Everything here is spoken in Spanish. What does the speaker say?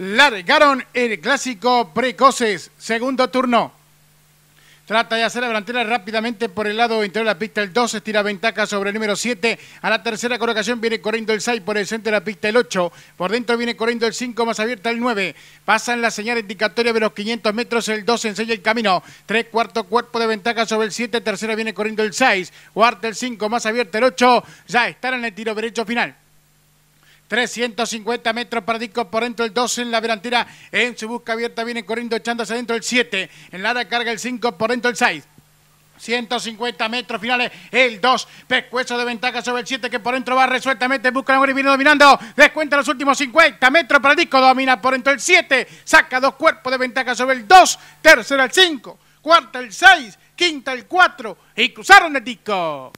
largaron el clásico precoces, segundo turno. Trata de hacer la delantera rápidamente por el lado interior de la pista. El 2 estira ventaja sobre el número 7. A la tercera colocación viene corriendo el 6 por el centro de la pista. El 8. Por dentro viene corriendo el 5. Más abierta el 9. Pasan la señal indicatoria de los 500 metros. El 2 enseña el camino. Tres cuartos, cuerpo de ventaja sobre el 7. Tercera viene corriendo el 6. Cuarto, el 5. Más abierta el 8. Ya están en el tiro derecho final. 350 metros para Disco por dentro el 2 en la delantera. En su busca abierta viene corriendo echándose adentro el 7. En la carga el 5 por dentro el 6. 150 metros finales, el 2, pescuezo de ventaja sobre el 7 que por dentro va resueltamente, busca la y viene dominando, descuenta los últimos 50 metros para disco, domina por dentro el 7, saca dos cuerpos de ventaja sobre el 2, tercero el 5, cuarto el 6, quinta el 4 y cruzaron el disco.